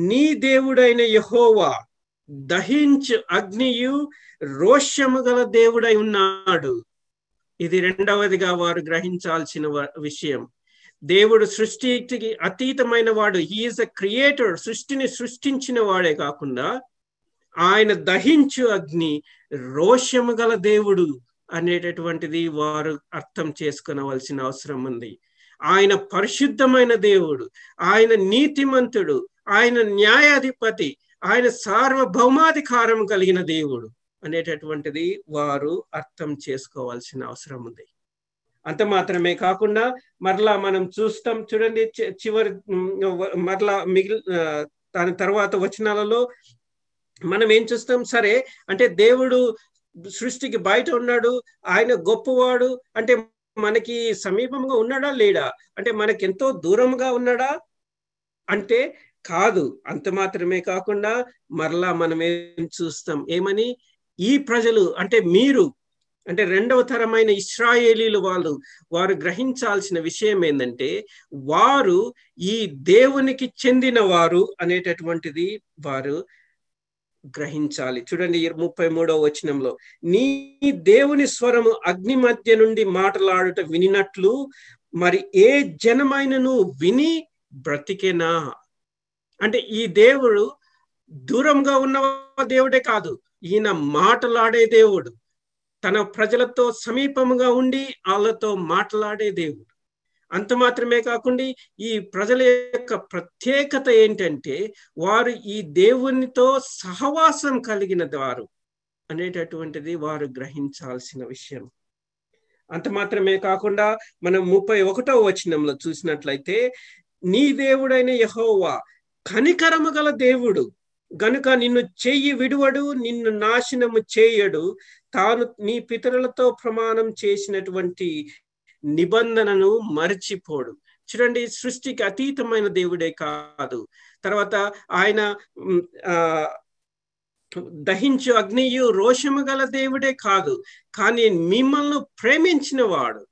నీ దేవుడైన యహోవా దహించు అగ్నియు రోషము గల దేవుడై ఉన్నాడు ఇది రెండవదిగా వారు గ్రహించాల్సిన విషయం దేవుడు సృష్టికి అతీతమైన వాడు హీఈస్ అ క్రియేటర్ సృష్టిని సృష్టించిన వాడే కాకుండా ఆయన దహించు అగ్ని రోషము గల దేవుడు అనేటటువంటిది వారు అర్థం చేసుకునవలసిన అవసరం ఉంది ఆయన పరిశుద్ధమైన దేవుడు ఆయన నీతిమంతుడు ఆయన న్యాయాధిపతి ఆయన సార్వభౌమాధికారం కలిగిన దేవుడు అనేటటువంటిది వారు అర్థం చేసుకోవాల్సిన అవసరం ఉంది అంత మాత్రమే కాకుండా మరలా మనం చూస్తాం చూడండి చివరి మరలా మిగిలి దాని తర్వాత వచనాలలో మనం ఏం చూస్తాం సరే అంటే దేవుడు సృష్టికి బయట ఉన్నాడు ఆయన గొప్పవాడు అంటే మనకి సమీపంగా ఉన్నాడా లేడా అంటే మనకి ఎంతో దూరంగా ఉన్నాడా అంటే కాదు అంత మాత్రమే కాకుండా మరలా మనం ఏం చూస్తాం ఏమని ఈ ప్రజలు అంటే మీరు అంటే రెండవ తరమైన ఇస్రాయేలీలు వాళ్ళు వారు గ్రహించాల్సిన విషయం ఏంటంటే వారు ఈ దేవునికి చెందిన వారు అనేటటువంటిది వారు గ్రహించాలి చూడండి ముప్పై మూడవ వచనంలో నీ దేవుని స్వరము అగ్ని మధ్య నుండి మాట్లాడుట వినినట్లు మరి ఏ జనమైనను విని బ్రతికెనా అంటే ఈ దేవుడు దూరంగా ఉన్న దేవుడే కాదు ఈయన మాటలాడే దేవుడు తన ప్రజలతో సమీపంగా ఉండి వాళ్ళతో మాట్లాడే దేవుడు అంత మాత్రమే కాకుండా ఈ ప్రజల యొక్క ప్రత్యేకత ఏంటంటే వారు ఈ దేవునితో సహవాసం కలిగిన వారు అనేటటువంటిది వారు గ్రహించాల్సిన విషయం అంత మాత్రమే కాకుండా మనం ముప్పై ఒకటో వచనంలో చూసినట్లయితే నీ దేవుడైన యహోవా కనికరము గల దేవుడు గనుక నిన్ను చెయ్యి విడువడు నిన్ను నాశనము చేయడు తాను నీ పితరులతో ప్రమాణం చేసినటువంటి నిబంధనను మరచిపోడు చూడండి సృష్టికి అతీతమైన దేవుడే కాదు తర్వాత ఆయన దహించు అగ్నియు రోషము గల దేవుడే కాదు కానీ మిమ్మల్ని ప్రేమించిన వాడు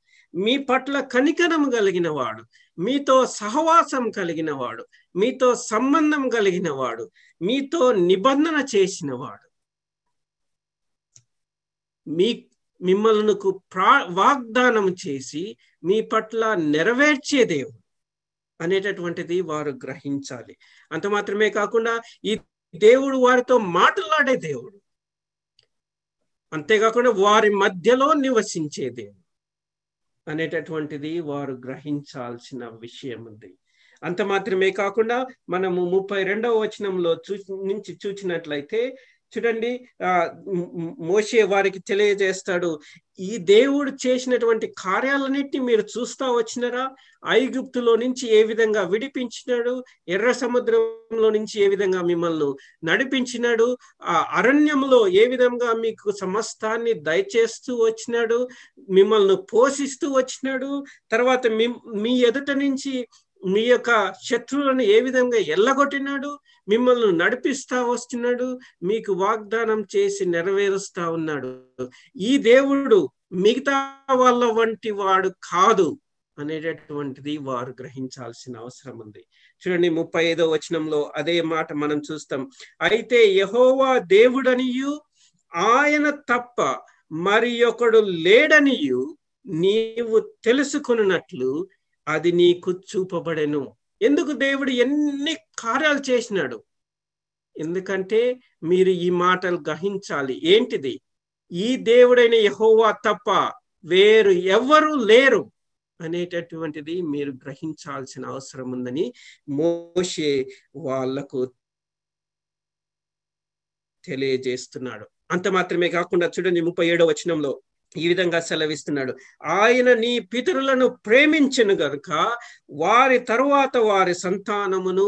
మీ పట్ల కనికరము కలిగిన వాడు మీతో సహవాసం కలిగిన వాడు మీతో సంబంధం కలిగిన వాడు మీతో నిబంధన చేసినవాడు మీ మిమ్మల్ని ప్రా వాగ్దానం చేసి మీ పట్ల నెరవేర్చే దేవుడు అనేటటువంటిది వారు గ్రహించాలి అంత మాత్రమే కాకుండా ఈ దేవుడు వారితో మాట్లాడే దేవుడు అంతేకాకుండా వారి మధ్యలో నివసించే దేవుడు అనేటటువంటిది వారు గ్రహించాల్సిన విషయం ఉంది అంత మాత్రమే కాకుండా మనము ముప్పై రెండవ వచనంలో చూ నుంచి చూచినట్లయితే చూడండి ఆ మోసే వారికి తెలియజేస్తాడు ఈ దేవుడు చేసినటువంటి కార్యాలన్నిటిని మీరు చూస్తా వచ్చినారా ఐగుప్తులో నుంచి ఏ విధంగా విడిపించినాడు ఎర్ర సముద్రంలో నుంచి ఏ విధంగా మిమ్మల్ని నడిపించినాడు ఆ అరణ్యంలో ఏ విధంగా మీకు సమస్తాన్ని దయచేస్తూ వచ్చినాడు మిమ్మల్ని పోషిస్తూ వచ్చినాడు తర్వాత మీ ఎదుట నుంచి మీ యొక్క శత్రువులను ఏ విధంగా ఎల్లగొట్టినాడు మిమ్మల్ని నడిపిస్తా వస్తున్నాడు మీకు వాగ్దానం చేసి నెరవేరుస్తా ఉన్నాడు ఈ దేవుడు మిగతా వాళ్ళ వంటి వాడు కాదు అనేటటువంటిది వారు గ్రహించాల్సిన అవసరం ఉంది చూడండి ముప్పై ఐదో వచనంలో అదే మాట మనం చూస్తాం అయితే యహోవా దేవుడనియు ఆయన తప్ప మరి ఒకడు లేడనియు నీవు తెలుసుకున్నట్లు అది నీకు చూపబడెను ఎందుకు దేవుడు ఎన్ని కార్యాలు చేసినాడు ఎందుకంటే మీరు ఈ మాటలు గ్రహించాలి ఏంటిది ఈ దేవుడైన యహోవా తప్ప వేరు ఎవరు లేరు అనేటటువంటిది మీరు గ్రహించాల్సిన అవసరం ఉందని మోషే వాళ్లకు తెలియజేస్తున్నాడు అంత మాత్రమే కాకుండా చూడండి ముప్పై ఏడో వచనంలో ఈ విధంగా సెలవిస్తున్నాడు ఆయన నీ పితరులను ప్రేమించను గనుక వారి తరువాత వారి సంతానమును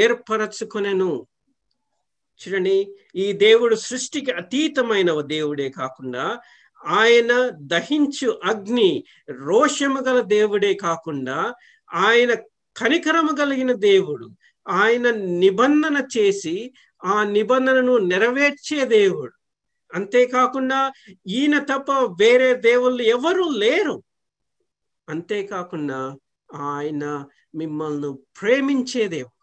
ఏర్పరచుకునేను చూడండి ఈ దేవుడు సృష్టికి అతీతమైన దేవుడే కాకుండా ఆయన దహించు అగ్ని రోషము గల దేవుడే కాకుండా ఆయన కనికరము కలిగిన దేవుడు ఆయన నిబంధన చేసి ఆ నిబంధనను నెరవేర్చే దేవుడు అంతేకాకుండా ఈయన తప్ప వేరే దేవుళ్ళు ఎవరు లేరు అంతేకాకుండా ఆయన మిమ్మల్ని ప్రేమించే దేవుడు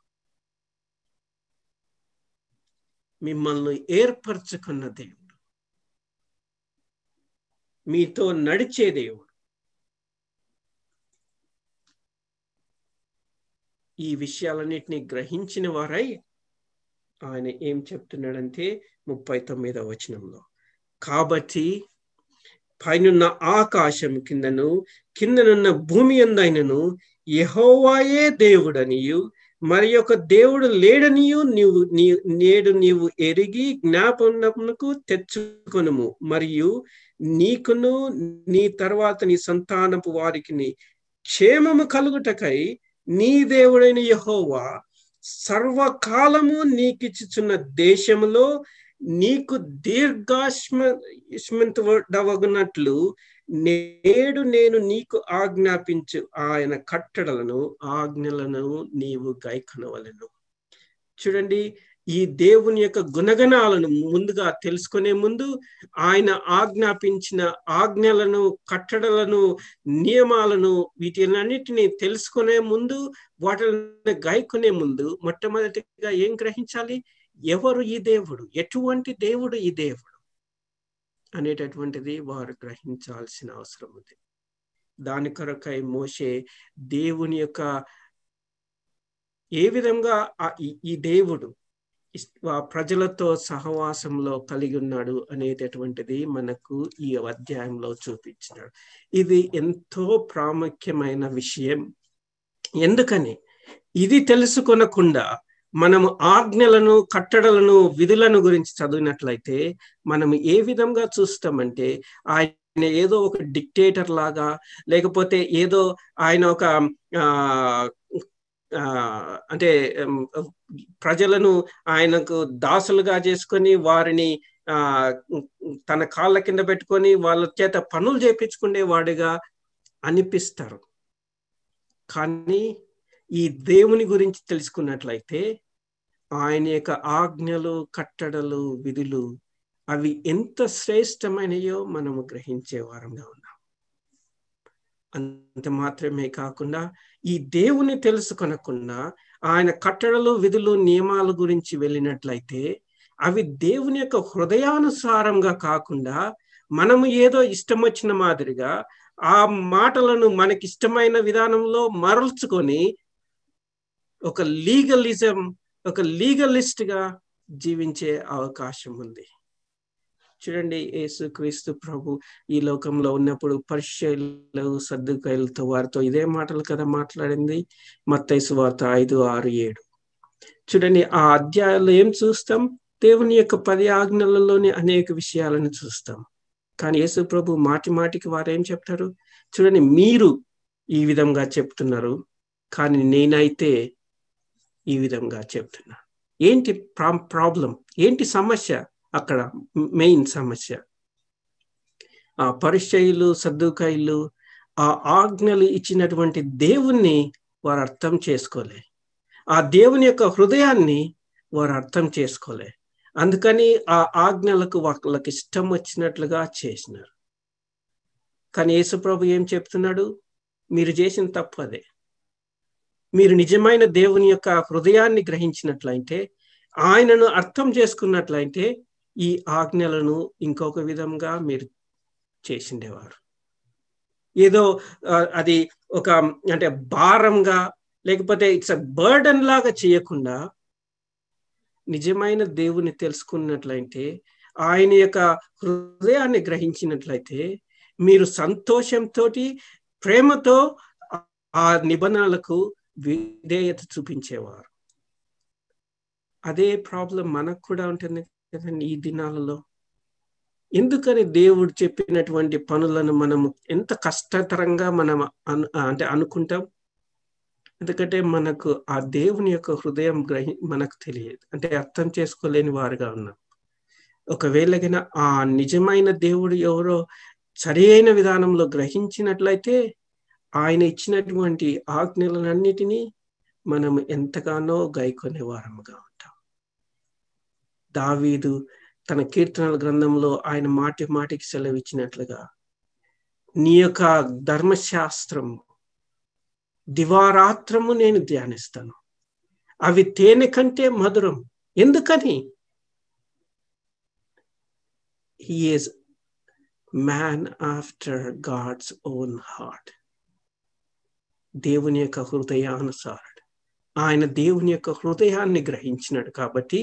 మిమ్మల్ని ఏర్పరచుకున్న దేవుడు మీతో నడిచే దేవుడు ఈ విషయాలన్నిటిని గ్రహించిన వారై ఆయన ఏం చెప్తున్నాడంటే ముప్పై తొమ్మిదో వచనంలో కాబట్టి పైనున్న ఆకాశం కిందను కిందనున్న భూమి ఎందైనను యహోవాయే దేవుడనియు మరి ఒక దేవుడు లేడనియు నీవు నీ నేడు నీవు ఎరిగి జ్ఞాపనకు తెచ్చుకొనుము మరియు నీకును నీ తర్వాత నీ సంతానపు వారికి క్షేమము కలుగుటకై నీ దేవుడైన యహోవా సర్వకాలము నీకిచ్చుచున్న దేశములో నీకు దీర్ఘాశ్మవంతుడవగునట్లు నేడు నేను నీకు ఆజ్ఞాపించు ఆయన కట్టడలను ఆజ్ఞలను నీవు గైకొనవలను చూడండి ఈ దేవుని యొక్క గుణగణాలను ముందుగా తెలుసుకునే ముందు ఆయన ఆజ్ఞాపించిన ఆజ్ఞలను కట్టడలను నియమాలను వీటినన్నిటినీ తెలుసుకునే ముందు వాటిని గాయకునే ముందు మొట్టమొదటిగా ఏం గ్రహించాలి ఎవరు ఈ దేవుడు ఎటువంటి దేవుడు ఈ దేవుడు అనేటటువంటిది వారు గ్రహించాల్సిన అవసరం ఉంది దాని కొరకై మోసే దేవుని యొక్క ఏ విధంగా ఈ దేవుడు ప్రజలతో సహవాసంలో కలిగి ఉన్నాడు అనేటటువంటిది మనకు ఈ అధ్యాయంలో చూపించినాడు ఇది ఎంతో ప్రాముఖ్యమైన విషయం ఎందుకని ఇది తెలుసుకొనకుండా మనము ఆజ్ఞలను కట్టడలను విధులను గురించి చదివినట్లయితే మనం ఏ విధంగా చూస్తామంటే ఆయన ఏదో ఒక డిక్టేటర్ లాగా లేకపోతే ఏదో ఆయన ఒక అంటే ప్రజలను ఆయనకు దాసులుగా చేసుకొని వారిని ఆ తన కాళ్ళ కింద పెట్టుకొని వాళ్ళ చేత పనులు వాడిగా అనిపిస్తారు కానీ ఈ దేవుని గురించి తెలుసుకున్నట్లయితే ఆయన యొక్క ఆజ్ఞలు కట్టడలు విధులు అవి ఎంత శ్రేష్టమైనయో మనము గ్రహించే వారంగా ఉన్నాం అంత మాత్రమే కాకుండా ఈ దేవుని తెలుసుకొనకుండా ఆయన కట్టడలు విధులు నియమాల గురించి వెళ్ళినట్లయితే అవి దేవుని యొక్క హృదయానుసారంగా కాకుండా మనము ఏదో ఇష్టం వచ్చిన మాదిరిగా ఆ మాటలను మనకి ఇష్టమైన విధానంలో మరల్చుకొని ఒక లీగలిజం ఒక గా జీవించే అవకాశం ఉంది చూడండి యేసు క్రీస్తు ప్రభు ఈ లోకంలో ఉన్నప్పుడు పరిచయలు సర్దుకాయలతో వారితో ఇదే మాటలు కదా మాట్లాడింది మత్తైసు వార్త ఐదు ఆరు ఏడు చూడండి ఆ అధ్యాయాలు ఏం చూస్తాం దేవుని యొక్క పది ఆజ్ఞలలోని అనేక విషయాలను చూస్తాం కానీ యేసు ప్రభు మాటి మాటికి వారు ఏం చెప్తారు చూడండి మీరు ఈ విధంగా చెప్తున్నారు కానీ నేనైతే ఈ విధంగా చెప్తున్నాడు ఏంటి ప్రాబ్లం ఏంటి సమస్య అక్కడ మెయిన్ సమస్య ఆ పరిచయులు సర్దుకాయలు ఆ ఆజ్ఞలు ఇచ్చినటువంటి దేవుణ్ణి వారు అర్థం చేసుకోలే ఆ దేవుని యొక్క హృదయాన్ని వారు అర్థం చేసుకోలే అందుకని ఆ ఆజ్ఞలకు వాళ్ళకి ఇష్టం వచ్చినట్లుగా చేసినారు కానీ యేసుప్రభు ఏం చెప్తున్నాడు మీరు చేసిన తప్పు అదే మీరు నిజమైన దేవుని యొక్క హృదయాన్ని గ్రహించినట్లయితే ఆయనను అర్థం చేసుకున్నట్లయితే ఈ ఆజ్ఞలను ఇంకొక విధంగా మీరు చేసిండేవారు ఏదో అది ఒక అంటే భారంగా లేకపోతే ఇట్స్ అ బర్డన్ లాగా చేయకుండా నిజమైన దేవుని తెలుసుకున్నట్లయితే ఆయన యొక్క హృదయాన్ని గ్రహించినట్లయితే మీరు సంతోషంతో ప్రేమతో ఆ నిబంధనలకు విధేయత చూపించేవారు అదే ప్రాబ్లం మనకు కూడా ఉంటుంది కదండి ఈ దినాలలో ఎందుకని దేవుడు చెప్పినటువంటి పనులను మనము ఎంత కష్టతరంగా మనం అంటే అనుకుంటాం ఎందుకంటే మనకు ఆ దేవుని యొక్క హృదయం గ్రహి మనకు తెలియదు అంటే అర్థం చేసుకోలేని వారుగా ఉన్నాం ఒకవేళ ఆ నిజమైన దేవుడు ఎవరో సరియైన విధానంలో గ్రహించినట్లయితే ఆయన ఇచ్చినటువంటి ఆజ్ఞలన్నిటినీ మనం ఎంతగానో గైకొనేవారముగా ఉంటాం దావీదు తన కీర్తనల గ్రంథంలో ఆయన మాటి మాటికి సెలవిచ్చినట్లుగా నీ యొక్క ధర్మశాస్త్రము దివారాత్రము నేను ధ్యానిస్తాను అవి తేనె కంటే మధురం ఎందుకని he is is man after God's own heart దేవుని యొక్క హృదయానుసారుడు ఆయన దేవుని యొక్క హృదయాన్ని గ్రహించినాడు కాబట్టి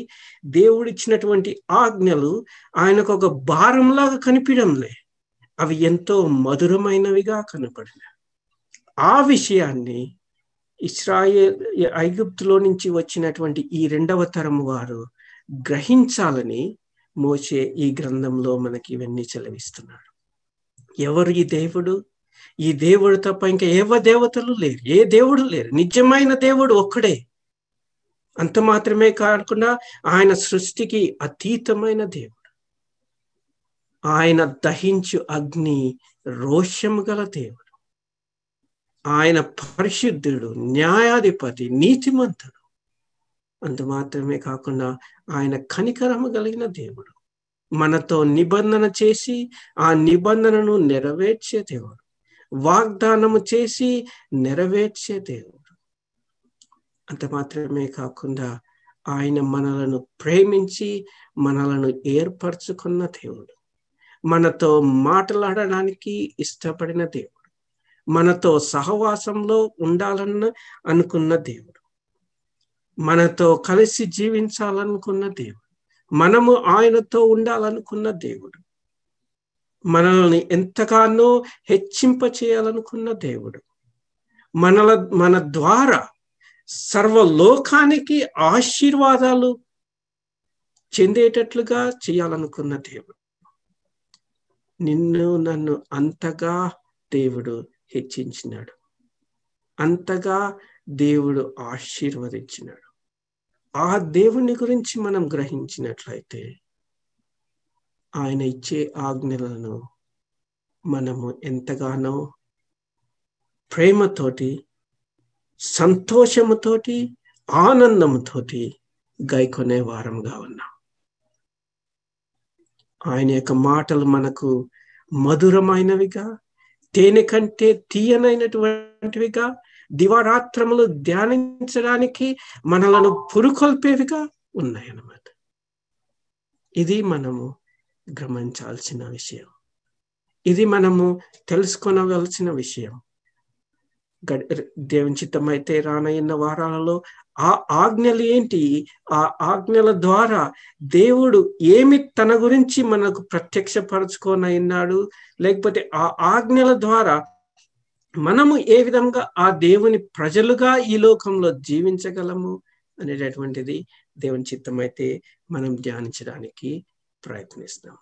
దేవుడిచ్చినటువంటి ఆజ్ఞలు ఆయనకు ఒక భారంలాగా కనిపించడంలే అవి ఎంతో మధురమైనవిగా కనపడిన ఆ విషయాన్ని ఇస్రాయేల్ ఐగుప్తులో నుంచి వచ్చినటువంటి ఈ రెండవ తరం వారు గ్రహించాలని మోసే ఈ గ్రంథంలో మనకి ఇవన్నీ చెలవిస్తున్నాడు ఎవరు ఈ దేవుడు ఈ దేవుడు తప్ప ఇంకా ఏవ దేవతలు లేరు ఏ దేవుడు లేరు నిజమైన దేవుడు ఒక్కడే అంత మాత్రమే కాకుండా ఆయన సృష్టికి అతీతమైన దేవుడు ఆయన దహించు అగ్ని రోషము గల దేవుడు ఆయన పరిశుద్ధుడు న్యాయాధిపతి నీతిమంతుడు అంత మాత్రమే కాకుండా ఆయన కనికరము కలిగిన దేవుడు మనతో నిబంధన చేసి ఆ నిబంధనను నెరవేర్చే దేవుడు వాగ్దానము చేసి నెరవేర్చే దేవుడు అంత మాత్రమే కాకుండా ఆయన మనలను ప్రేమించి మనలను ఏర్పరచుకున్న దేవుడు మనతో మాట్లాడడానికి ఇష్టపడిన దేవుడు మనతో సహవాసంలో ఉండాలన్న అనుకున్న దేవుడు మనతో కలిసి జీవించాలనుకున్న దేవుడు మనము ఆయనతో ఉండాలనుకున్న దేవుడు మనల్ని ఎంతగానో హెచ్చింప చేయాలనుకున్న దేవుడు మనల మన ద్వారా సర్వలోకానికి ఆశీర్వాదాలు చెందేటట్లుగా చేయాలనుకున్న దేవుడు నిన్ను నన్ను అంతగా దేవుడు హెచ్చించినాడు అంతగా దేవుడు ఆశీర్వదించినాడు ఆ దేవుని గురించి మనం గ్రహించినట్లయితే ఆయన ఇచ్చే ఆజ్ఞలను మనము ఎంతగానో ప్రేమతోటి సంతోషముతోటి ఆనందంతోటి గైకొనే వారంగా ఉన్నాం ఆయన యొక్క మాటలు మనకు మధురమైనవిగా తేనె కంటే తీయనైనటువంటివిగా దివారాత్రములు ధ్యానించడానికి మనలను పురుకొల్పేవిగా ఉన్నాయన్నమాట ఇది మనము గమనించాల్సిన విషయం ఇది మనము తెలుసుకొనవలసిన విషయం దేవుని చిత్తం అయితే రానయ్యన్న వారాలలో ఆ ఆజ్ఞలు ఏంటి ఆ ఆజ్ఞల ద్వారా దేవుడు ఏమి తన గురించి మనకు ప్రత్యక్షపరచుకోనన్నాడు లేకపోతే ఆ ఆజ్ఞల ద్వారా మనము ఏ విధంగా ఆ దేవుని ప్రజలుగా ఈ లోకంలో జీవించగలము అనేటటువంటిది దేవుని చిత్తం అయితే మనం ధ్యానించడానికి ప్రయత్నిస్తాం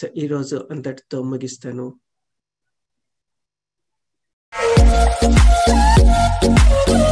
సో ఈరోజు అంతటితో ముగిస్తాను Thank you.